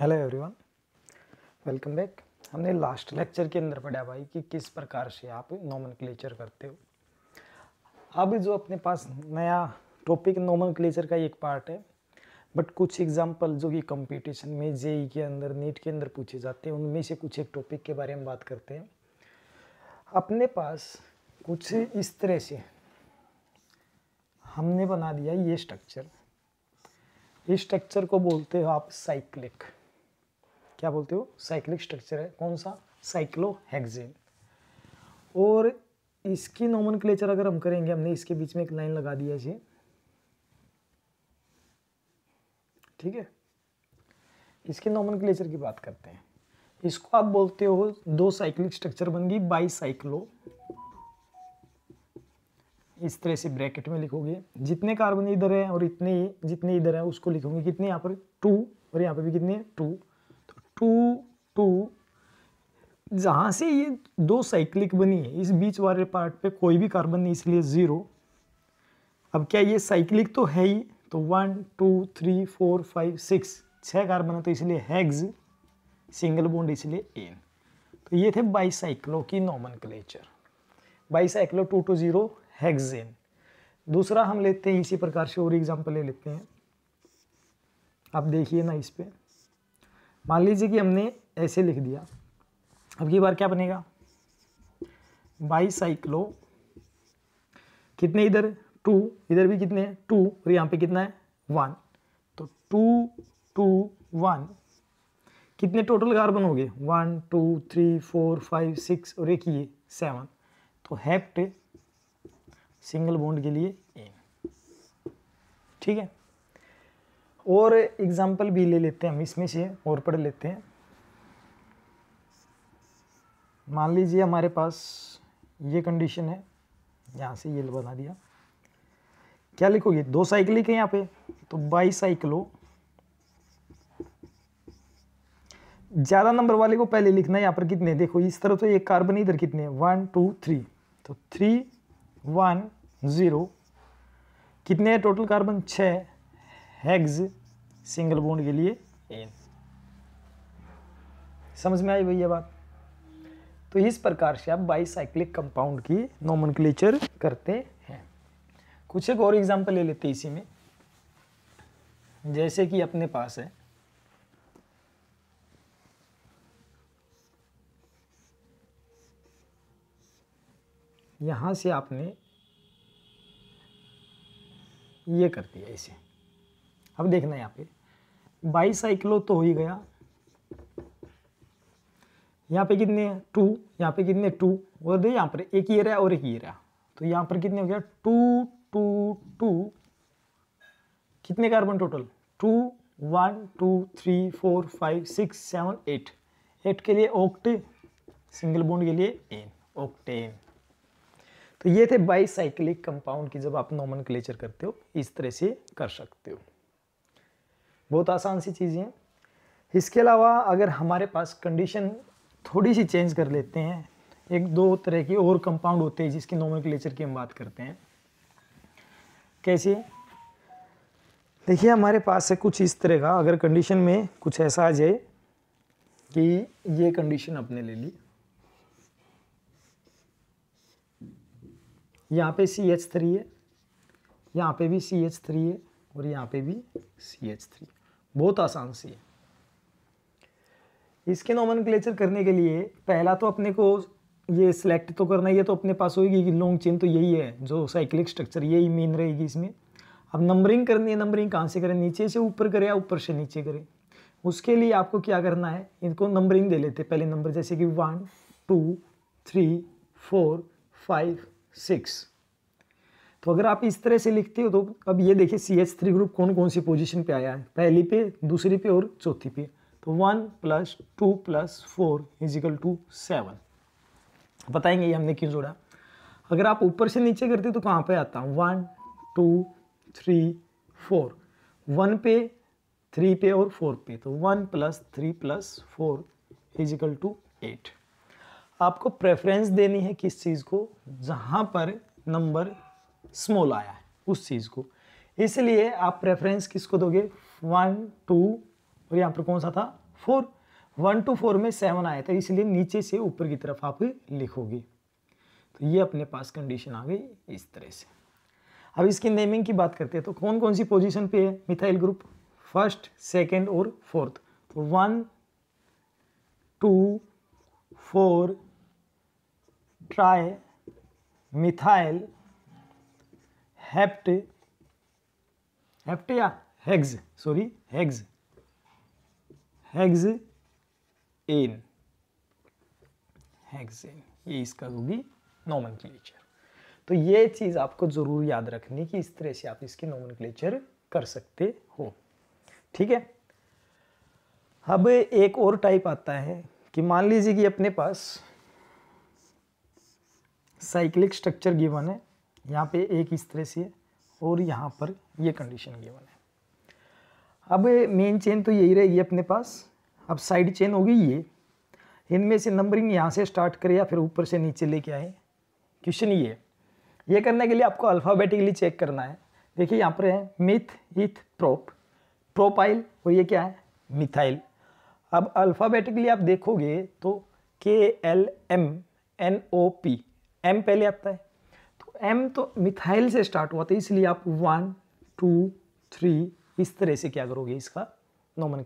hello everyone welcome back हमने last lecture के अंदर पढ़ा भाई कि किस प्रकार से आप नॉमन करते हो अब जो अपने पास नया टॉपिक नॉमन का एक पार्ट है बट कुछ एग्जांपल जो कि कंपटीशन में जेई e के अंदर नीट के अंदर पूछे जाते हैं उनमें से कुछ एक टॉपिक के बारे में बात करते हैं अपने पास कुछ इस तरह से हमने बना दिया ये स्ट्रक्चर इस स्ट्रक्चर को बोलते हो आप साइक्लिक क्या बोलते हो साइक्लिक स्ट्रक्चर है कौन सा साइक्लोहेक्सेन और इसकी नॉमन अगर हम करेंगे हमने इसके बीच में एक लाइन लगा दिया जी ठीक है इसके नॉमन की बात करते हैं इसको आप बोलते हो दो साइक्लिक स्ट्रक्चर बन गई बाई साइक्लो इस तरह से ब्रैकेट में लिखोगे जितने कार्बन इधर है और इतने जितने इधर है उसको लिखोगे कितने यहाँ पर टू और यहाँ पर भी कितने टू टू टू जहाँ से ये दो साइक्लिक बनी है इस बीच वाले पार्ट पे कोई भी कार्बन नहीं इसलिए ज़ीरो अब क्या ये साइक्लिक तो है ही तो one two three four five six छः कार्बन है तो इसलिए हैग्ज सिंगल बोन्ड इसलिए एन तो ये थे बाईसाइक्लो की nomenclature bicyclo two two zero एन दूसरा हम लेते हैं इसी प्रकार से और एग्जाम्पल ले लेते हैं आप देखिए ना इस पर मान लीजिए कि हमने ऐसे लिख दिया अब की बार क्या बनेगा बाईसाइक्लो कितने इधर टू इधर भी कितने टू और यहाँ पे कितना है वन तो टू टू वन कितने टोटल कार्बन हो गए one two three four five six और एक ये सेवन तो हैप्ट सिंगल बॉन्ड के लिए एन ठीक है और एग्जाम्पल भी ले लेते हैं हम इसमें से और पढ़ लेते हैं मान लीजिए हमारे पास ये कंडीशन है यहाँ से ये बना दिया क्या लिखोगे दो साइकिल के यहाँ पे तो बाई साइकिलो ज़्यादा नंबर वाले को पहले लिखना है यहाँ पर कितने देखो इस तरह तो एक कार्बन इधर कितने वन टू थ्री तो थ्री वन ज़ीरो कितने हैं टोटल कार्बन छः हैग्स सिंगल बोन्ड के लिए एन समझ में आई भैया बात तो इस प्रकार से आप बाईसाइक्लिक कंपाउंड की नॉमन करते हैं कुछ एक और एग्जाम्पल ले लेते इसी में जैसे कि अपने पास है यहां से आपने ये कर दिया इसे अब देखना यहाँ पे बाईसाइक्लो तो हो ही गया यहाँ पे कितने टू यहाँ पे कितने टू और दे यहाँ पर एक ये रहा और एक ये रहा तो यहाँ पर कितने हो गया टू टू टू कितने carbon total two one two three four five six seven eight eight के लिए ओक्ट सिंगल बॉन्ड के लिए एन ओक्टेन तो ये थे बाईसाइक्लिक कंपाउंड की जब आप नॉमन करते हो इस तरह से कर सकते हो बहुत आसान सी चीज़ें हैं इसके अलावा अगर हमारे पास कंडीशन थोड़ी सी चेंज कर लेते हैं एक दो तरह के और कंपाउंड होते हैं जिसकी नोमेक्लेचर की हम बात करते हैं कैसे देखिए हमारे पास है कुछ इस तरह का अगर कंडीशन में कुछ ऐसा आ जाए कि ये कंडीशन अपने ले ली यहाँ पे सी एच थ्री है यहाँ पे भी सी एच थ्री है और यहाँ पे भी सी एच थ्री बहुत आसान सी है इसके नॉमन करने के लिए पहला तो अपने को ये सिलेक्ट तो करना ही है तो अपने पास होगी कि लॉन्ग चेन तो यही है जो साइक्लिक स्ट्रक्चर यही मेन रहेगी इसमें अब नंबरिंग करनी है नंबरिंग कहाँ से करें नीचे से ऊपर करें या ऊपर से नीचे करें उसके लिए आपको क्या करना है इनको नंबरिंग दे लेते पहले नंबर जैसे कि one two three four five six तो अगर आप इस तरह से लिखते हो तो अब ये देखिए सी एच थ्री ग्रुप कौन कौन सी पोजीशन पे आया है पहली पे दूसरी पे और चौथी पे तो one plus two plus four equal to seven बताएंगे ये हमने क्यों जोड़ा अगर आप ऊपर से नीचे करते तो कहाँ पे आता one two three four one पे थ्री पे और फोर पे तो one plus three plus four equal to eight आपको प्रेफरेंस देनी है किस चीज़ को जहाँ पर नंबर स्मॉल आया है उस चीज़ को इसलिए आप प्रेफरेंस किसको दोगे वन टू और यहाँ पर कौन सा था फोर वन टू फोर में सेवन आया था इसलिए नीचे से ऊपर की तरफ आप लिखोगे तो ये अपने पास कंडीशन आ गई इस तरह से अब इसकी नेमिंग की बात करते हैं तो कौन कौन सी पोजीशन पे है मिथाइल ग्रुप फर्स्ट सेकंड और फोर्थ तो one two four tri methyl hept hept या hex sorry hex hex ane ane ये इसका होगी नॉमन तो ये चीज़ आपको ज़रूर याद रखनी कि इस तरह से आप इसकी नॉमन कर सकते हो ठीक है अब एक और टाइप आता है कि मान लीजिए कि अपने पास साइक्लिक स्ट्रक्चर गिवन है यहाँ पे एक इस तरह से और यहाँ पर ये कंडीशन वन है अब मेन चेन तो यही रहेगी अपने पास अब साइड चेन होगी ये इनमें से नंबरिंग यहाँ से स्टार्ट करें या फिर ऊपर से नीचे लेके आए क्वेश्चन ये ये करने के लिए आपको अल्फ़ाबेटिकली चेक करना है देखिए यहाँ पर है मिथ इथ प्रोप प्रोपाइल और ये क्या है मिथाइल अब अल्फ़ाबेटिकली आप देखोगे तो K L M N O P M पहले आता है एम तो मिथाइल से स्टार्ट हुआ था इसलिए आप वन टू थ्री इस तरह से क्या करोगे इसका नोमन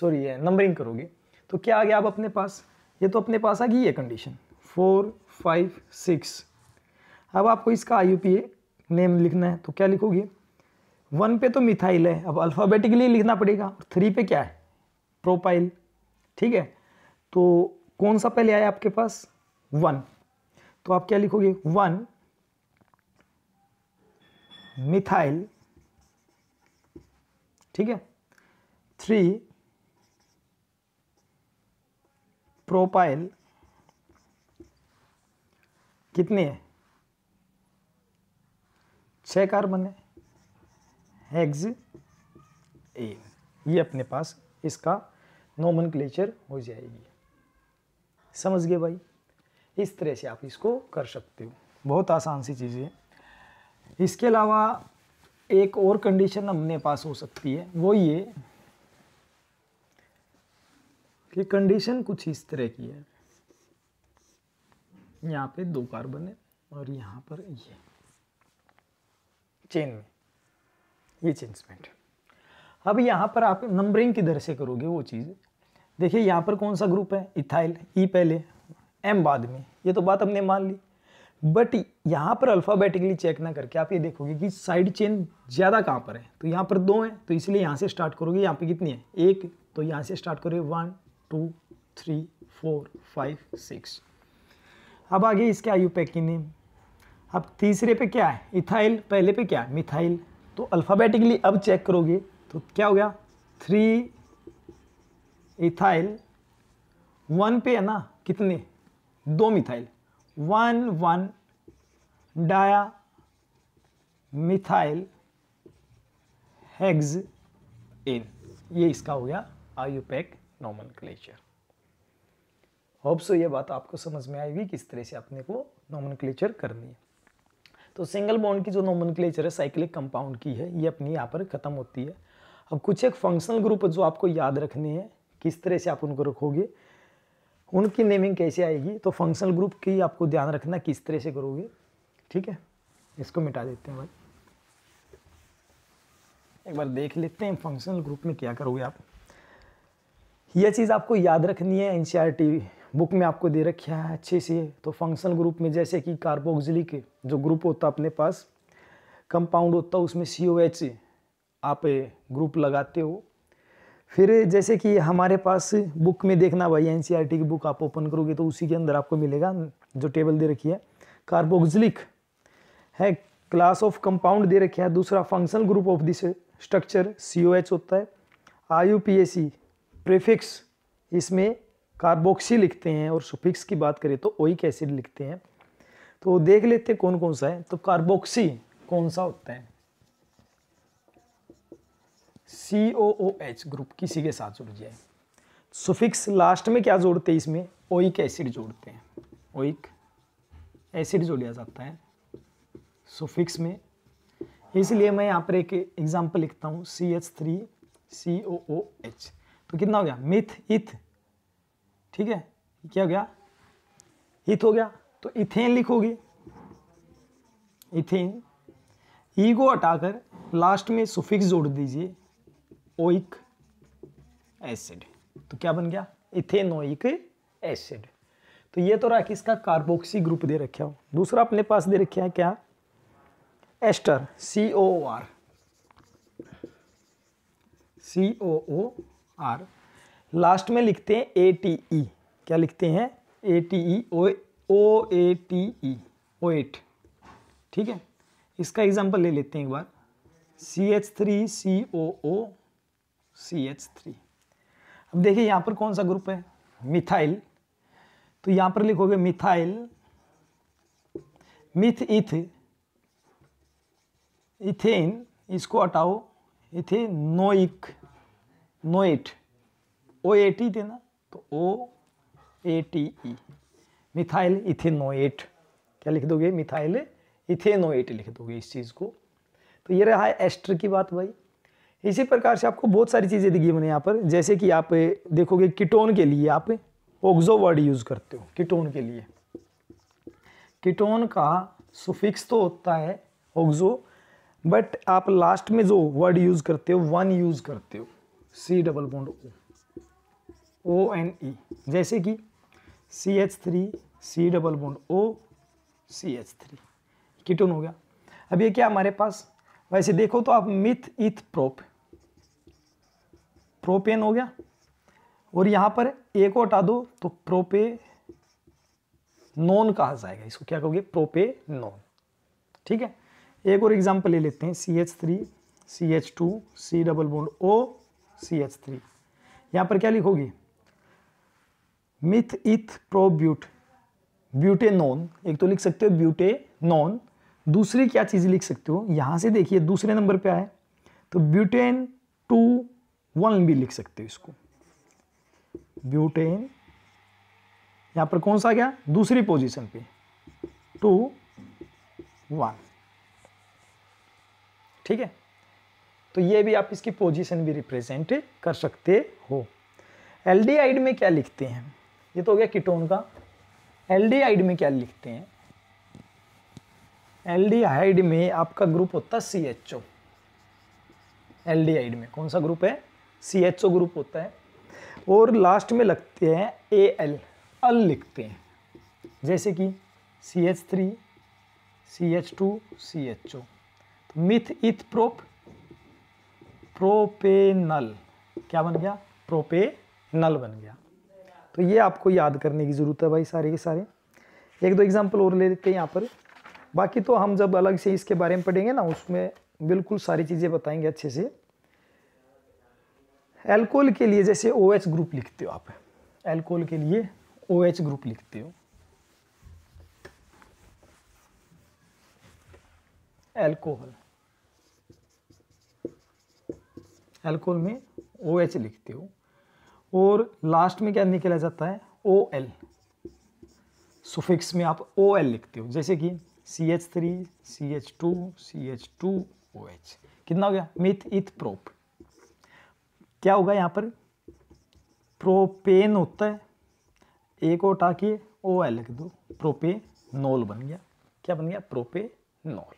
सॉरी नंबरिंग करोगे तो क्या आ गया आप अपने पास ये तो अपने पास आ गई ये कंडीशन फोर फाइव सिक्स अब आपको इसका आई नेम लिखना है तो क्या लिखोगे वन पे तो मिथाइल है अब अल्फ़ाबेटिकली लिखना पड़ेगा और थ्री पे क्या है प्रोपाइल ठीक है तो कौन सा पहले आया आपके पास वन तो आप क्या लिखोगे वन मिथाइल ठीक है थ्री प्रोपाइल कितने है छ कार्बन है हेग्ज ए ये अपने पास इसका नोमन हो जाएगी समझ गए भाई इस तरह से आप इसको कर सकते हो बहुत आसान सी चीज़ है इसके अलावा एक और कंडीशन हमने पास हो सकती है वो ये कि कंडीशन कुछ इस तरह की है यहाँ पे दो कार्बन है और यहाँ पर ये चेन में ये चेंजमेंट अब यहाँ पर आप नंबरिंग किधर से करोगे वो चीज़ देखिए यहाँ पर कौन सा ग्रुप है इथाइल ई e पहले एम बाद में ये तो बात हमने मान ली बट यहाँ पर अल्फ़ाबेटिकली चेक ना करके आप ये देखोगे कि साइड चेन ज़्यादा कहाँ पर है तो यहाँ पर दो हैं तो इसलिए यहाँ से स्टार्ट करोगे यहाँ पे कितनी है एक तो यहाँ से स्टार्ट करोगे one two three four five six अब आगे इसके आयु पैक की नेम अब तीसरे पे क्या है इथाइल पहले पे क्या है मिथाइल तो अल्फ़ाबेटिकली अब चेक करोगे तो क्या हो गया थ्री इथाइल वन पे है ना कितने दो methyl one one di methyl hex इन ये इसका हो गया IUPAC nomenclature hope so ये बात आपको समझ में आएगी किस तरह से अपने को नॉमन क्लेचर करनी है तो सिंगल बॉन्ड की जो नॉमन क्लेचर है साइक्लिक कंपाउंड की है ये अपनी यहाँ पर ख़त्म होती है अब कुछ एक फंक्शनल ग्रुप जो आपको याद रखने हैं किस तरह से आप उनको रखोगे उनकी नेमिंग कैसे आएगी तो फंक्शनल ग्रुप की आपको ध्यान रखना किस तरह से करोगे ठीक है इसको मिटा देते हैं भाई एक बार देख लेते हैं फंक्शनल ग्रुप में क्या करोगे आप यह चीज़ आपको याद रखनी है एन बुक e में आपको दे रखा है अच्छे से तो फंक्शनल ग्रुप में जैसे कि कार्बोक्सिलिक जो ग्रुप होता है अपने पास कंपाउंड होता है उसमें सी ओ एच आप ग्रुप लगाते हो फिर जैसे कि हमारे पास बुक में देखना भाई एन e की बुक आप ओपन करोगे तो उसी के अंदर आपको मिलेगा जो टेबल दे रखी है कार्बोक्सिलिक है क्लास ऑफ कंपाउंड दे रखे है दूसरा functional group of this structure C O H होता है I U P A C prefix इसमें कार्बोक्सी लिखते हैं और सुफिक्स की बात करें तो ओइक एसिड लिखते हैं तो देख लेते हैं कौन कौन सा है तो कार्बोक्सी कौन सा होता है सी ओ ओ एच ग्रुप किसी के साथ जुड़ जाए सुफिक्स लास्ट में क्या जोड़ते हैं इसमें ओइक एसिड जोड़ते हैं ओइक एसिड जोड़ लिया जाता है सुफिक्स में इसलिए मैं यहाँ पर एक एग्जाम्पल लिखता हूँ C H three C O O H तो कितना हो गया मिथ इथ ठीक है क्या हो गया इथ हो गया तो इथेन लिखोगे इथेन ई को हटाकर लास्ट में सुफिक्स जोड़ दीजिए ओइक एसिड तो क्या बन गया इथेनोइक एसिड तो ये तो रहा इसका कार्बोक्सी ग्रुप दे रखा हो दूसरा अपने पास दे रखे है क्या ester C O R C O O R last में लिखते हैं ए टी ई क्या लिखते हैं A T E O O A T E O ate ठीक है इसका एग्जांपल ले लेते हैं एक बार C H three C O O C H three अब देखिए यहाँ पर कौन सा ग्रुप है मिथाइल तो यहाँ पर लिखोगे मिथाइल मिथ इथ इथेन इसको हटाओ इथे नोइक नोएट ओ ए टी थे ना तो O A T E methyl ethanoate क्या लिख दोगे मिथाइल इथेनोएट लिख दोगे इस चीज़ को तो ये रहा है एस्टर की बात भाई इसी प्रकार से आपको बहुत सारी चीज़ें दिखी मैंने यहाँ पर जैसे कि आप देखोगे किटोन के लिए आप ओग्जो वर्ड यूज़ करते हो किटोन के लिए किटोन का सुफिक्स तो होता है ओग्जो बट आप लास्ट में जो वर्ड यूज़ करते हो वन यूज़ करते हो C double bond O O N E जैसे कि C H three C double bond O C H three ketone हो गया अब ये क्या हमारे पास वैसे देखो तो आप मिथ इथ प्रोप प्रोपेन हो गया और यहां पर ए को हटा दो तो प्रोपे नॉन कहा जाएगा इसको क्या कहोगे प्रोपे नॉन ठीक है एक और एग्जाम्पल ले लेते हैं C H three C H two C double bond O C H three यहां पर क्या लिखोगे मिथ इथ प्रोब्यूट ब्यूटे नॉन एक तो लिख सकते हो ब्यूटे नॉन दूसरी क्या चीज़ लिख सकते हो यहां से देखिए दूसरे नंबर पे आए तो ब्यूटेन टू वन भी लिख सकते हो इसको ब्यूटेन यहां पर कौन सा गया दूसरी पोजीशन पे टू वन ठीक है तो ये भी आप इसकी पोजीशन भी रिप्रेजेंट कर सकते हो एल्डिहाइड में क्या लिखते हैं ये तो हो गया कीटोन का एल्डिहाइड में क्या लिखते हैं एल्डिहाइड में आपका ग्रुप होता है सी एच ओ एल्डिहाइड में कौन सा ग्रुप है सी एच ओ ग्रुप होता है और लास्ट में लगते हैं ए एल अल लिखते हैं जैसे कि C H three C H two C H O तो मिथ इथ प्रोप प्रोपेनल क्या बन गया प्रोपेनल बन गया तो ये आपको याद करने की ज़रूरत है भाई सारे के सारे एक दो एग्जाम्पल और ले लेते हैं यहाँ पर बाकी तो हम जब अलग से इसके बारे में पढ़ेंगे ना उसमें बिल्कुल सारी चीज़ें बताएंगे अच्छे से एल्कोहल के लिए जैसे ओ OH ग्रुप लिखते हो आप एल्कोहल के लिए ओ OH ग्रुप लिखते हो एल्कोहल एल्कोहल में ओ OH लिखते हो और लास्ट में क्या निकला जाता है ओ एल सुफिक्स में आप ओ एल लिखते हो जैसे कि C H three C H two C H two O H कितना हो गया मिथ इथ प्रोप क्या होगा यहाँ पर प्रोपेन होता है एक और उठा के ओ एल लिख दो प्रोपेनोल बन गया क्या बन गया प्रोपेनोल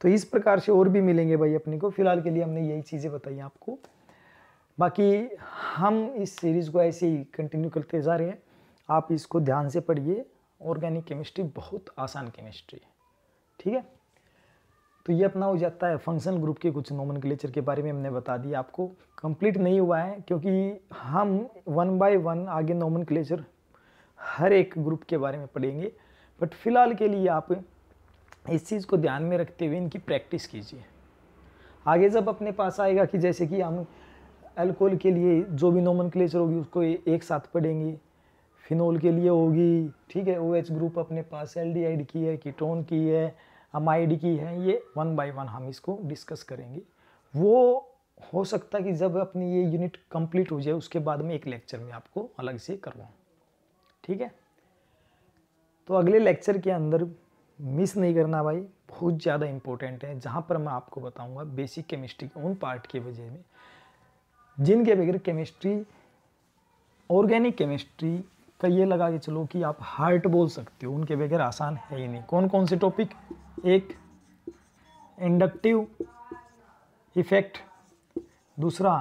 तो इस प्रकार से और भी मिलेंगे भाई अपने को फिलहाल के लिए हमने यही चीज़ें बताई आपको बाकी हम इस सीरीज़ को ऐसे ही कंटिन्यू करते जा रहे हैं आप इसको ध्यान से पढ़िए ऑर्गेनिक केमिस्ट्री बहुत आसान केमिस्ट्री है ठीक है तो ये अपना हो जाता है फंक्शन ग्रुप के कुछ क्लेचर के बारे में हमने बता दिया आपको कंप्लीट नहीं हुआ है क्योंकि हम वन बाय वन आगे नोमन हर एक ग्रुप के बारे में पढ़ेंगे बट फिलहाल के लिए आप इस चीज़ को ध्यान में रखते हुए इनकी प्रैक्टिस कीजिए आगे जब अपने पास आएगा कि जैसे कि हम अल्कोहल के लिए जो भी नोमन होगी उसको एक साथ पढ़ेंगे फिनोल के लिए होगी ठीक है ओ ग्रुप अपने पास एल की है कीटोन की है हम आई की है ये वन बाय वन हम इसको डिस्कस करेंगे वो हो सकता है कि जब अपनी ये यूनिट कंप्लीट हो जाए उसके बाद में एक लेक्चर में आपको अलग से करवाऊँ ठीक है तो अगले लेक्चर के अंदर मिस नहीं करना भाई बहुत ज़्यादा इम्पोर्टेंट है जहाँ पर मैं आपको बताऊँगा बेसिक केमिस्ट्री के उन पार्ट के वजह में जिनके बगैर केमिस्ट्री ऑर्गेनिक केमिस्ट्री का ये लगा के चलो कि आप हार्ट बोल सकते हो उनके बगैर आसान है ही नहीं कौन कौन से टॉपिक एक इंडक्टिव इफेक्ट दूसरा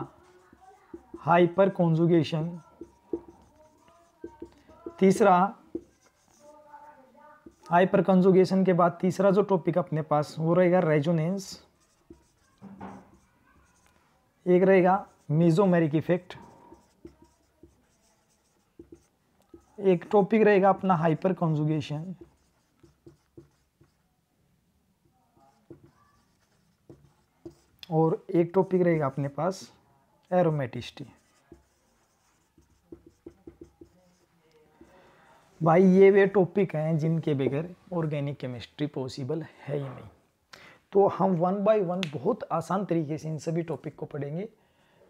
हाइपर कॉन्जुगेशन तीसरा हाइपर कंजुगेशन के बाद तीसरा जो टॉपिक अपने पास वो रहेगा रेजोनेंस एक रहेगा मेजोमेरिक इफेक्ट एक टॉपिक रहेगा अपना हाइपर कंजुगेशन और एक टॉपिक रहेगा अपने पास एरोमेटिस्टी भाई ये वे टॉपिक हैं जिनके बगैर ऑर्गेनिक केमिस्ट्री पॉसिबल है ही नहीं तो हम वन बाय वन बहुत आसान तरीके से इन सभी टॉपिक को पढ़ेंगे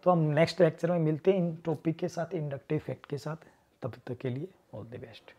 तो हम नेक्स्ट लेक्चर में मिलते हैं इन टॉपिक के साथ इंडक्टिव इफेक्ट के साथ तब तक के लिए ऑल द बेस्ट